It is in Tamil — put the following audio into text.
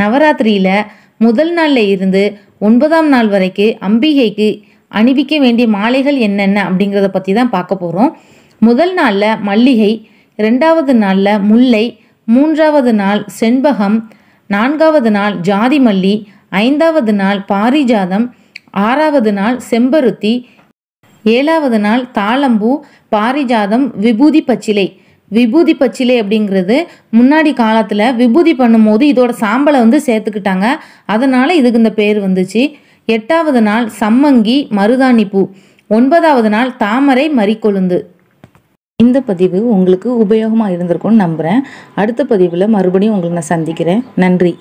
நவராத்திரியில் முதல் நாளில் இருந்து ஒன்பதாம் நாள் வரைக்கும் அம்பிகைக்கு அணிவிக்க வேண்டிய மாலைகள் என்னென்ன அப்படிங்கிறத பற்றி தான் பார்க்க போகிறோம் முதல் நாளில் மல்லிகை ரெண்டாவது நாளில் முல்லை மூன்றாவது நாள் செண்பகம் நான்காவது நாள் ஜாதி மல்லி ஐந்தாவது நாள் பாரிஜாதம் ஆறாவது நாள் செம்பருத்தி ஏழாவது நாள் தாளம்பூ பாரிஜாதம் விபூதி பச்சிலை விபூதி பச்சிலை அப்படிங்கிறது முன்னாடி காலத்தில் விபூதி பண்ணும்போது இதோட சாம்பலை வந்து சேர்த்துக்கிட்டாங்க அதனால் இதுக்கு இந்த பேர் வந்துச்சு எட்டாவது நாள் சம்மங்கி மருதாணி பூ ஒன்பதாவது நாள் தாமரை மறிக்கொழுந்து இந்த பதிவு உங்களுக்கு உபயோகமாக இருந்திருக்கும்னு நம்புகிறேன் அடுத்த பதிவில் மறுபடியும் உங்களை நான் சந்திக்கிறேன் நன்றி